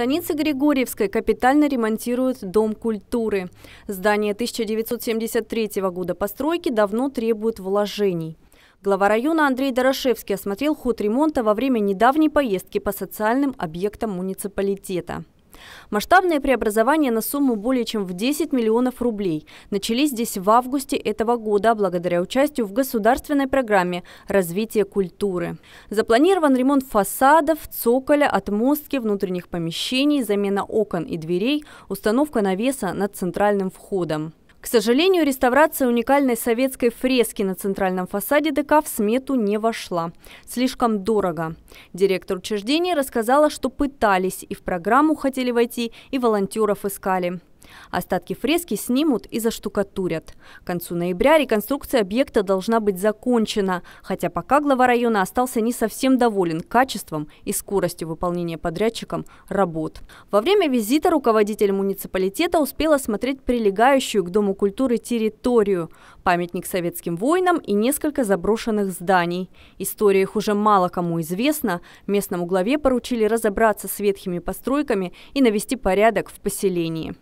станице Григорьевской капитально ремонтируют Дом культуры. Здание 1973 года постройки давно требует вложений. Глава района Андрей Дорошевский осмотрел ход ремонта во время недавней поездки по социальным объектам муниципалитета. Масштабные преобразования на сумму более чем в 10 миллионов рублей начались здесь в августе этого года благодаря участию в государственной программе развития культуры. Запланирован ремонт фасадов, цоколя, отмостки внутренних помещений, замена окон и дверей, установка навеса над центральным входом. К сожалению, реставрация уникальной советской фрески на центральном фасаде ДК в смету не вошла. Слишком дорого. Директор учреждения рассказала, что пытались и в программу хотели войти, и волонтеров искали. Остатки фрески снимут и заштукатурят. К концу ноября реконструкция объекта должна быть закончена, хотя пока глава района остался не совсем доволен качеством и скоростью выполнения подрядчиком работ. Во время визита руководитель муниципалитета успел осмотреть прилегающую к Дому культуры территорию, памятник советским воинам и несколько заброшенных зданий. История их уже мало кому известна. Местному главе поручили разобраться с ветхими постройками и навести порядок в поселении.